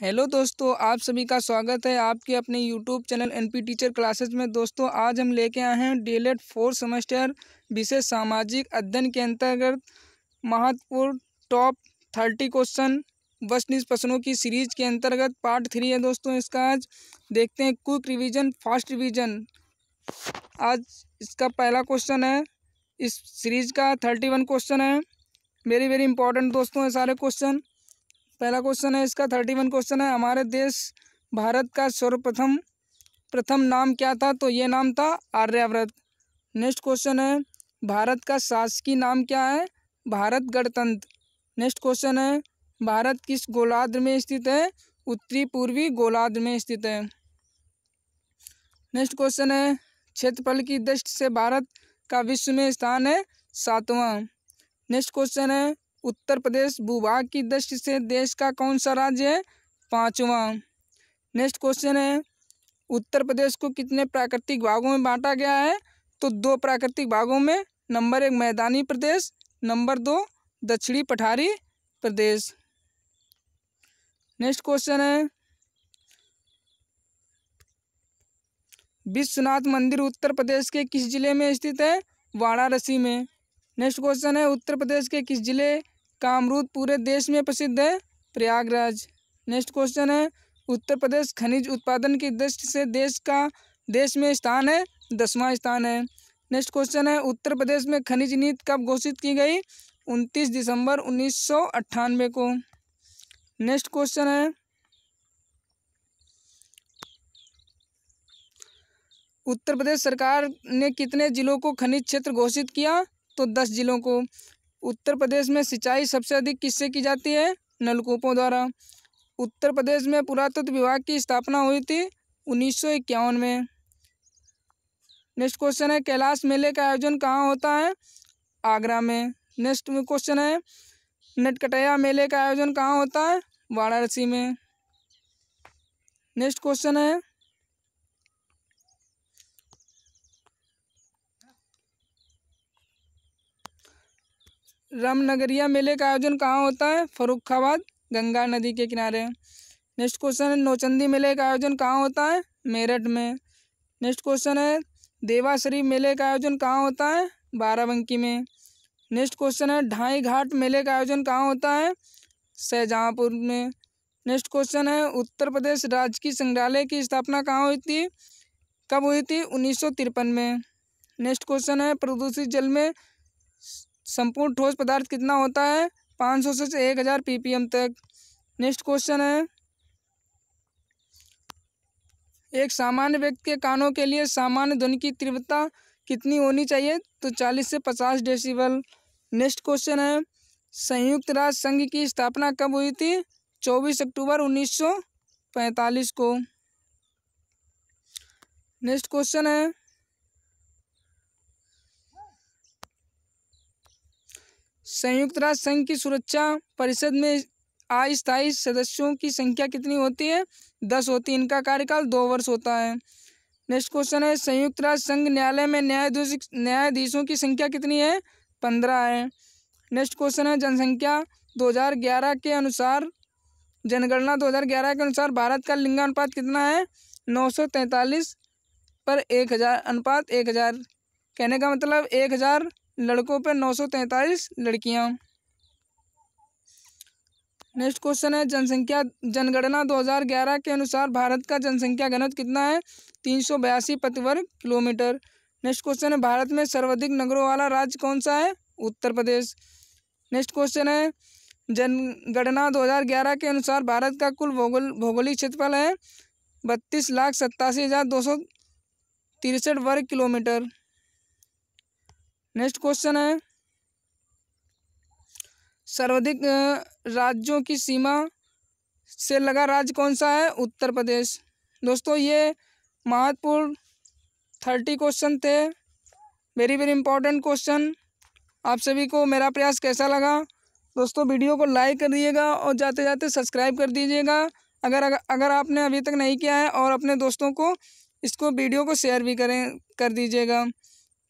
hello दोस्तों आप सभी का स्वागत है आपके अपने YouTube channel N P teacher classes में दोस्तों आज हम लेके आए हैं डीलेट फोर्थ सेमेस्टर विशेष सामाजिक अध्ययन के अंतर्गत महत्वपूर्ण टॉप थर्टी क्वेश्चन वस्तनिष्ठ प्रश्नों की सीरीज के अंतर्गत पार्ट थ्री है दोस्तों इसका आज देखते हैं क्विक रिविजन फास्ट रिविजन आज इसका पहला क्वेश्चन है इस सीरीज का थर्टी वन क्वेश्चन है वेरी वेरी इंपॉर्टेंट दोस्तों ये सारे क्वेश्चन पहला क्वेश्चन है इसका थर्टी वन क्वेश्चन है हमारे देश भारत का सर्वप्रथम प्रथम नाम क्या था तो ये नाम था आर्यव्रत नेक्स्ट क्वेश्चन है भारत का शासकीय नाम क्या है भारत गणतंत्र नेक्स्ट क्वेश्चन है भारत किस गोलार्ध में स्थित है उत्तरी पूर्वी गोलार्ध में स्थित है नेक्स्ट क्वेश्चन है क्षेत्रफल की दृष्टि से भारत का विश्व में स्थान है सातवां नेक्स्ट क्वेश्चन है उत्तर प्रदेश भूभाग की दृष्टि से देश का कौन सा राज्य है पाँचवा नेक्स्ट क्वेश्चन है उत्तर प्रदेश को कितने प्राकृतिक भागों में बांटा गया है तो दो प्राकृतिक भागों में नंबर एक मैदानी प्रदेश नंबर दो दक्षिणी पठारी प्रदेश नेक्स्ट क्वेश्चन है विश्वनाथ मंदिर उत्तर प्रदेश के किस जिले में स्थित है वाराणसी में नेक्स्ट क्वेश्चन है उत्तर प्रदेश के किस जिले कामरूद पूरे देश में प्रसिद्ध है प्रयागराज नेक्स्ट क्वेश्चन है उत्तर प्रदेश खनिज उत्पादन की दृष्टि से देश का देश में स्थान है दसवां स्थान है नेक्स्ट क्वेश्चन है उत्तर प्रदेश में खनिज नीति कब घोषित की गई उनतीस दिसंबर उन्नीस को नेक्स्ट क्वेश्चन है उत्तर प्रदेश सरकार ने कितने जिलों को खनिज क्षेत्र घोषित किया तो दस जिलों को उत्तर प्रदेश में सिंचाई सबसे अधिक किससे की जाती है नलकूपों द्वारा उत्तर प्रदेश में पुरातत्व विभाग की स्थापना हुई थी उन्नीस में नेक्स्ट क्वेश्चन है कैलाश मेले का आयोजन कहाँ होता है आगरा में नेक्स्ट क्वेश्चन है नटकटया मेले का आयोजन कहाँ होता है वाराणसी में नेक्स्ट क्वेश्चन है रामनगरिया मेले का आयोजन कहाँ होता है फरुखाबाद गंगा नदी के किनारे नेक्स्ट क्वेश्चन है नौचंदी मेले का आयोजन कहाँ होता है मेरठ में नेक्स्ट क्वेश्चन है देवाश्री मेले का आयोजन कहाँ होता है बाराबंकी में नेक्स्ट क्वेश्चन है ढाई घाट मेले का आयोजन कहाँ होता है शाहजहाँपुर में नेक्स्ट क्वेश्चन है उत्तर प्रदेश राज्य की संग्रहालय की स्थापना कहाँ हुई थी कब हुई थी उन्नीस में नेक्स्ट क्वेश्चन है प्रदूषित जल में संपूर्ण ठोस पदार्थ कितना होता है 500 से एक हज़ार एम तक नेक्स्ट क्वेश्चन है एक सामान्य व्यक्ति के कानों के लिए सामान्य ध्वनि की तीव्रता कितनी होनी चाहिए तो 40 से 50 डेसिबल नेक्स्ट क्वेश्चन है संयुक्त राष्ट्र संघ की स्थापना कब हुई थी 24 अक्टूबर 1945 को नेक्स्ट क्वेश्चन है संयुक्त राष्ट्र संघ की सुरक्षा परिषद में अस्थायी सदस्यों की संख्या कितनी होती है दस होती है इनका कार्यकाल दो वर्ष होता है नेक्स्ट क्वेश्चन है संयुक्त राष्ट्र संघ न्यायालय में न्यायाधीश न्यायाधीशों की संख्या कितनी है पंद्रह है नेक्स्ट क्वेश्चन है जनसंख्या 2011 के अनुसार जनगणना 2011 के अनुसार भारत का लिंगानुपात कितना है नौ पर एक अनुपात एक कहने का मतलब हज़ार लड़कों पर नौ सौ तैंतालीस लड़कियाँ नेक्स्ट क्वेश्चन है जनसंख्या जनगणना 2011 के अनुसार भारत का जनसंख्या घनत्व कितना है तीन सौ बयासी प्रतिवर्ग वर्ग किलोमीटर नेक्स्ट क्वेश्चन है भारत में सर्वाधिक नगरों वाला राज्य कौन सा है उत्तर प्रदेश नेक्स्ट क्वेश्चन है जनगणना 2011 के अनुसार भारत का कुल भौगोल भौगोलिक क्षेत्रफल है बत्तीस लाख सत्तासी हज़ार दो सौ तिरसठ वर्ग किलोमीटर नेक्स्ट क्वेश्चन है सर्वाधिक राज्यों की सीमा से लगा राज्य कौन सा है उत्तर प्रदेश दोस्तों ये महत्वपूर्ण थर्टी क्वेश्चन थे वेरी वेरी इंपॉर्टेंट क्वेश्चन आप सभी को मेरा प्रयास कैसा लगा दोस्तों वीडियो को लाइक कर दीजिएगा और जाते जाते सब्सक्राइब कर दीजिएगा अगर अगर आपने अभी तक नहीं किया है और अपने दोस्तों को इसको वीडियो को शेयर भी करें कर दीजिएगा